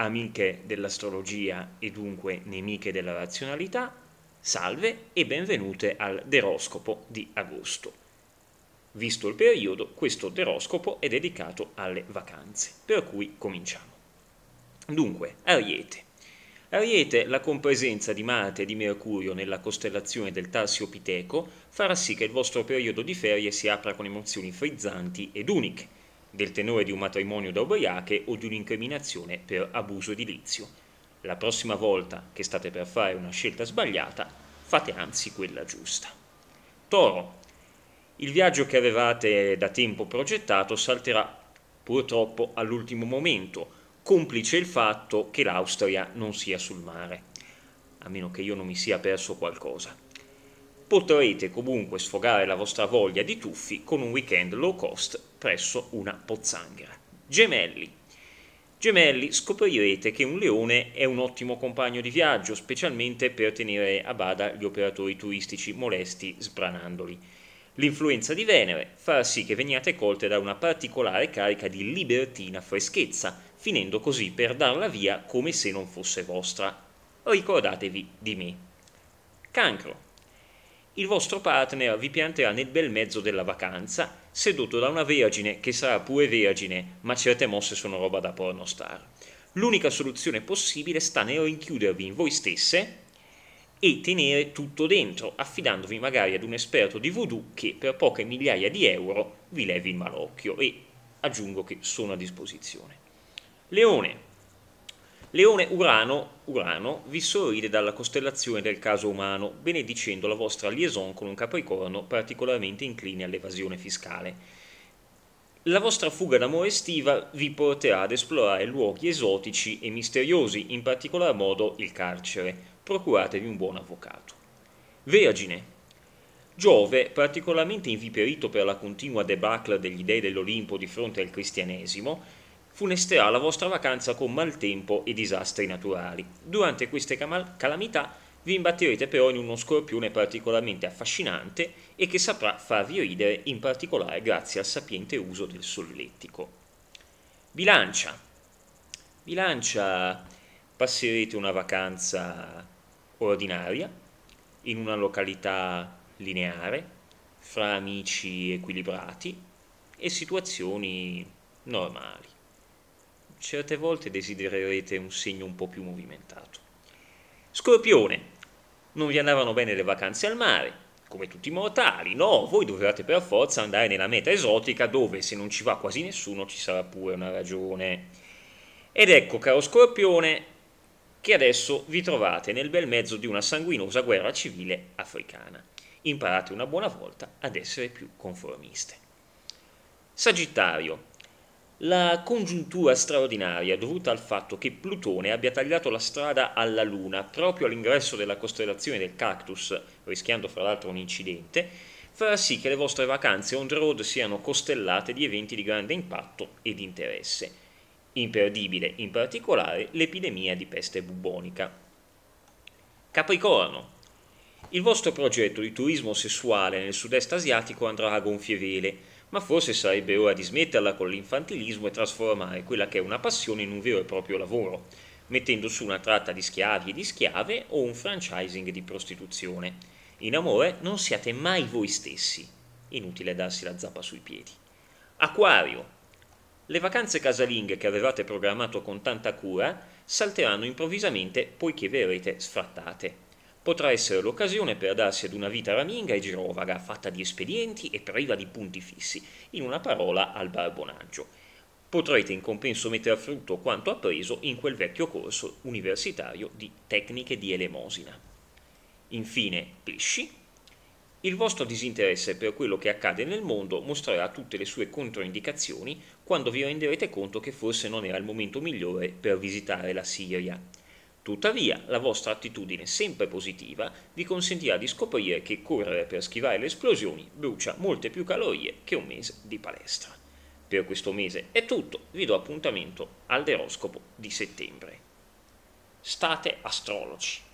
amiche dell'astrologia e dunque nemiche della razionalità, salve e benvenute al deroscopo di agosto. Visto il periodo, questo deroscopo è dedicato alle vacanze, per cui cominciamo. Dunque, Ariete. Ariete, la compresenza di Marte e di Mercurio nella costellazione del Tarsio Piteco farà sì che il vostro periodo di ferie si apra con emozioni frizzanti ed uniche del tenore di un matrimonio da ubriache o di un'incriminazione per abuso edilizio. La prossima volta che state per fare una scelta sbagliata, fate anzi quella giusta. Toro. Il viaggio che avevate da tempo progettato salterà purtroppo all'ultimo momento, complice il fatto che l'Austria non sia sul mare, a meno che io non mi sia perso qualcosa potrete comunque sfogare la vostra voglia di tuffi con un weekend low cost presso una pozzanghera. Gemelli. Gemelli scoprirete che un leone è un ottimo compagno di viaggio, specialmente per tenere a bada gli operatori turistici molesti sbranandoli. L'influenza di Venere farà sì che veniate colte da una particolare carica di libertina freschezza, finendo così per darla via come se non fosse vostra. Ricordatevi di me. Cancro il vostro partner vi pianterà nel bel mezzo della vacanza, seduto da una vergine che sarà pure vergine, ma certe mosse sono roba da pornostar. L'unica soluzione possibile sta nel rinchiudervi in voi stesse e tenere tutto dentro, affidandovi magari ad un esperto di voodoo che per poche migliaia di euro vi levi il malocchio e aggiungo che sono a disposizione. Leone. Leone Urano Urano vi sorride dalla costellazione del caso umano, benedicendo la vostra liaison con un Capricorno particolarmente incline all'evasione fiscale. La vostra fuga d'amore estiva vi porterà ad esplorare luoghi esotici e misteriosi, in particolar modo il carcere. Procuratevi un buon avvocato. Vergine. Giove, particolarmente inviperito per la continua debacle degli dei dell'Olimpo di fronte al cristianesimo, funesterà la vostra vacanza con maltempo e disastri naturali. Durante queste calamità vi imbatterete però in uno scorpione particolarmente affascinante e che saprà farvi ridere in particolare grazie al sapiente uso del solletico. Bilancia. Bilancia passerete una vacanza ordinaria in una località lineare fra amici equilibrati e situazioni normali certe volte desidererete un segno un po' più movimentato. Scorpione, non vi andavano bene le vacanze al mare, come tutti i mortali, no, voi dovevate per forza andare nella meta esotica dove se non ci va quasi nessuno ci sarà pure una ragione. Ed ecco, caro Scorpione, che adesso vi trovate nel bel mezzo di una sanguinosa guerra civile africana. Imparate una buona volta ad essere più conformiste. Sagittario, la congiuntura straordinaria dovuta al fatto che Plutone abbia tagliato la strada alla Luna proprio all'ingresso della costellazione del Cactus, rischiando fra l'altro un incidente, farà sì che le vostre vacanze on the road siano costellate di eventi di grande impatto e di interesse. Imperdibile in particolare l'epidemia di peste bubonica. Capricorno. Il vostro progetto di turismo sessuale nel sud-est asiatico andrà a gonfie vele ma forse sarebbe ora di smetterla con l'infantilismo e trasformare quella che è una passione in un vero e proprio lavoro, mettendo su una tratta di schiavi e di schiave o un franchising di prostituzione. In amore non siate mai voi stessi. Inutile darsi la zappa sui piedi. Acquario. Le vacanze casalinghe che avevate programmato con tanta cura salteranno improvvisamente poiché verrete sfrattate potrà essere l'occasione per darsi ad una vita raminga e girovaga, fatta di espedienti e priva di punti fissi, in una parola al barbonaggio. Potrete in compenso mettere a frutto quanto appreso in quel vecchio corso universitario di tecniche di elemosina. Infine, pesci. Il vostro disinteresse per quello che accade nel mondo mostrerà tutte le sue controindicazioni quando vi renderete conto che forse non era il momento migliore per visitare la Siria Tuttavia, la vostra attitudine sempre positiva vi consentirà di scoprire che correre per schivare le esplosioni brucia molte più calorie che un mese di palestra. Per questo mese è tutto, vi do appuntamento al deroscopo di settembre. State astrologi.